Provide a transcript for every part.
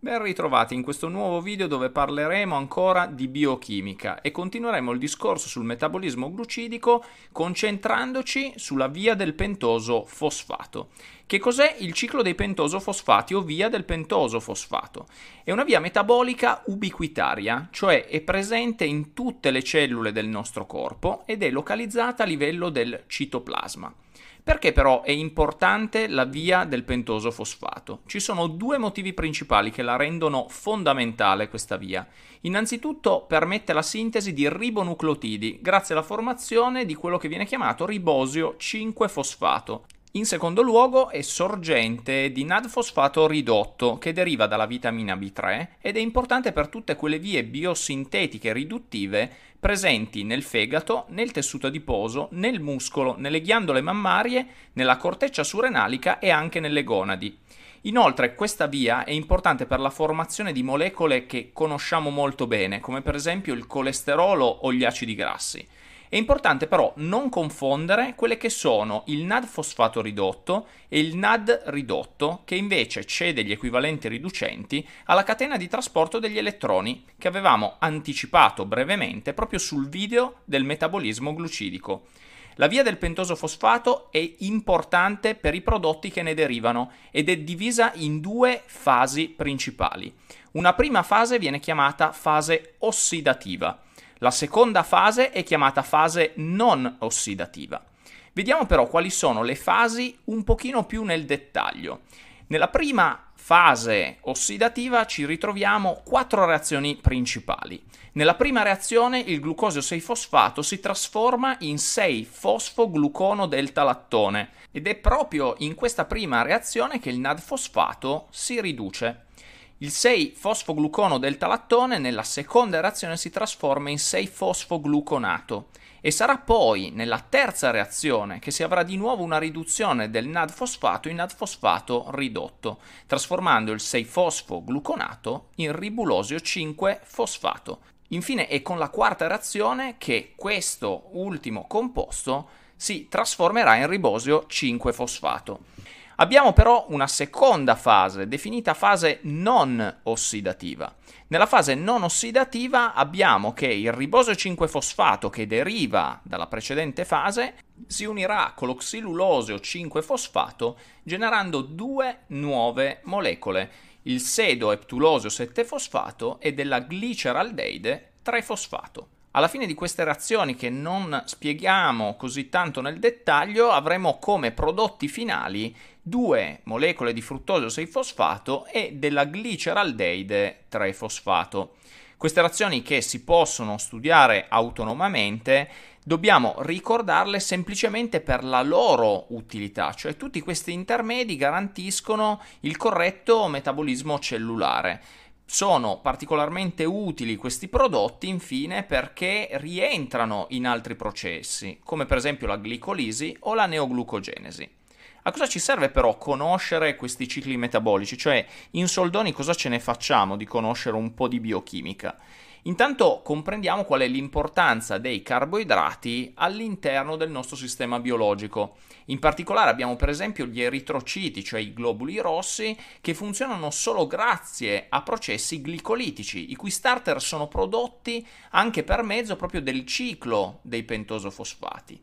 Ben ritrovati in questo nuovo video dove parleremo ancora di biochimica e continueremo il discorso sul metabolismo glucidico concentrandoci sulla via del pentoso fosfato. Che cos'è il ciclo dei pentoso fosfati o via del pentoso fosfato? È una via metabolica ubiquitaria, cioè è presente in tutte le cellule del nostro corpo ed è localizzata a livello del citoplasma. Perché però è importante la via del pentoso fosfato? Ci sono due motivi principali che la rendono fondamentale questa via. Innanzitutto permette la sintesi di ribonucleotidi grazie alla formazione di quello che viene chiamato ribosio 5-fosfato, in secondo luogo è sorgente di nadfosfato ridotto che deriva dalla vitamina B3 ed è importante per tutte quelle vie biosintetiche riduttive presenti nel fegato, nel tessuto adiposo, nel muscolo, nelle ghiandole mammarie, nella corteccia surrenalica e anche nelle gonadi. Inoltre questa via è importante per la formazione di molecole che conosciamo molto bene, come per esempio il colesterolo o gli acidi grassi. È importante però non confondere quelle che sono il NAD fosfato ridotto e il NAD ridotto, che invece cede gli equivalenti riducenti alla catena di trasporto degli elettroni, che avevamo anticipato brevemente proprio sul video del metabolismo glucidico. La via del pentoso fosfato è importante per i prodotti che ne derivano ed è divisa in due fasi principali. Una prima fase viene chiamata fase ossidativa la seconda fase è chiamata fase non ossidativa. Vediamo però quali sono le fasi un pochino più nel dettaglio. Nella prima fase ossidativa ci ritroviamo quattro reazioni principali. Nella prima reazione il glucosio 6-fosfato si trasforma in 6 fosfoglucono lattone ed è proprio in questa prima reazione che il nadfosfato si riduce. Il 6-fosfoglucono del talattone nella seconda reazione si trasforma in 6-fosfogluconato e sarà poi nella terza reazione che si avrà di nuovo una riduzione del nadfosfato in nadfosfato ridotto, trasformando il 6-fosfogluconato in ribulosio 5-fosfato. Infine è con la quarta reazione che questo ultimo composto si trasformerà in ribosio 5-fosfato. Abbiamo però una seconda fase, definita fase non ossidativa. Nella fase non ossidativa abbiamo che il ribosio 5-fosfato che deriva dalla precedente fase si unirà con l'oxiluloseo 5-fosfato generando due nuove molecole, il sedo-eptulosio 7-fosfato e della gliceraldeide 3-fosfato. Alla fine di queste reazioni che non spieghiamo così tanto nel dettaglio, avremo come prodotti finali due molecole di fruttosio 6-fosfato e della gliceraldeide 3-fosfato. Queste reazioni che si possono studiare autonomamente dobbiamo ricordarle semplicemente per la loro utilità, cioè tutti questi intermedi garantiscono il corretto metabolismo cellulare sono particolarmente utili questi prodotti infine perché rientrano in altri processi, come per esempio la glicolisi o la neoglucogenesi. A cosa ci serve però conoscere questi cicli metabolici? Cioè, in soldoni cosa ce ne facciamo di conoscere un po' di biochimica? Intanto comprendiamo qual è l'importanza dei carboidrati all'interno del nostro sistema biologico. In particolare abbiamo per esempio gli eritrociti, cioè i globuli rossi, che funzionano solo grazie a processi glicolitici, i cui starter sono prodotti anche per mezzo proprio del ciclo dei pentosofosfati.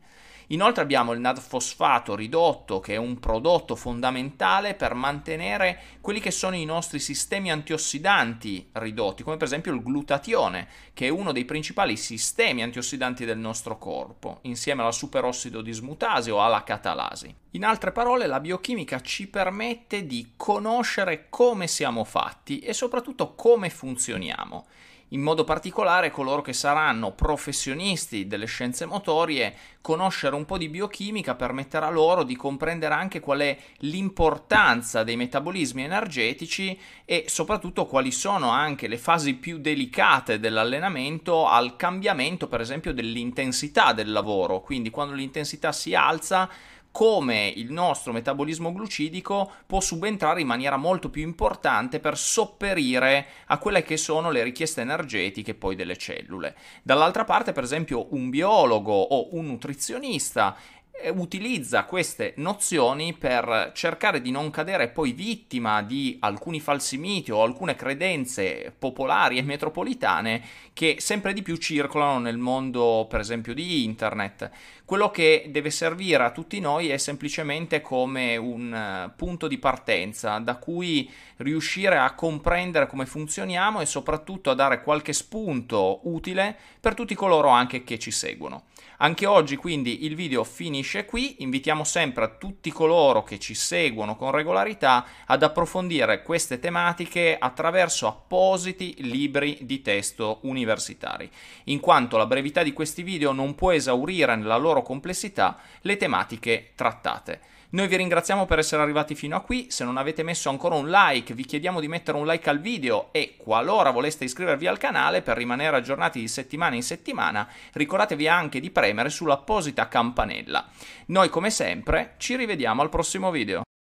Inoltre abbiamo il nadfosfato ridotto che è un prodotto fondamentale per mantenere quelli che sono i nostri sistemi antiossidanti ridotti, come per esempio il glutatione, che è uno dei principali sistemi antiossidanti del nostro corpo, insieme alla superossido dismutase o alla catalasi. In altre parole, la biochimica ci permette di conoscere come siamo fatti e soprattutto come funzioniamo in modo particolare coloro che saranno professionisti delle scienze motorie, conoscere un po' di biochimica permetterà loro di comprendere anche qual è l'importanza dei metabolismi energetici e soprattutto quali sono anche le fasi più delicate dell'allenamento al cambiamento, per esempio, dell'intensità del lavoro. Quindi quando l'intensità si alza come il nostro metabolismo glucidico può subentrare in maniera molto più importante per sopperire a quelle che sono le richieste energetiche poi delle cellule. Dall'altra parte, per esempio, un biologo o un nutrizionista eh, utilizza queste nozioni per cercare di non cadere poi vittima di alcuni falsi miti o alcune credenze popolari e metropolitane che sempre di più circolano nel mondo, per esempio, di internet. Quello che deve servire a tutti noi è semplicemente come un eh, punto di partenza da cui riuscire a comprendere come funzioniamo e soprattutto a dare qualche spunto utile per tutti coloro anche che ci seguono. Anche oggi quindi il video finisce qui, invitiamo sempre tutti coloro che ci seguono con regolarità ad approfondire queste tematiche attraverso appositi libri di testo universitari, in quanto la brevità di questi video non può esaurire nella loro complessità le tematiche trattate. Noi vi ringraziamo per essere arrivati fino a qui, se non avete messo ancora un like vi chiediamo di mettere un like al video e qualora voleste iscrivervi al canale per rimanere aggiornati di settimana in settimana ricordatevi anche di premere sull'apposita campanella. Noi come sempre ci rivediamo al prossimo video.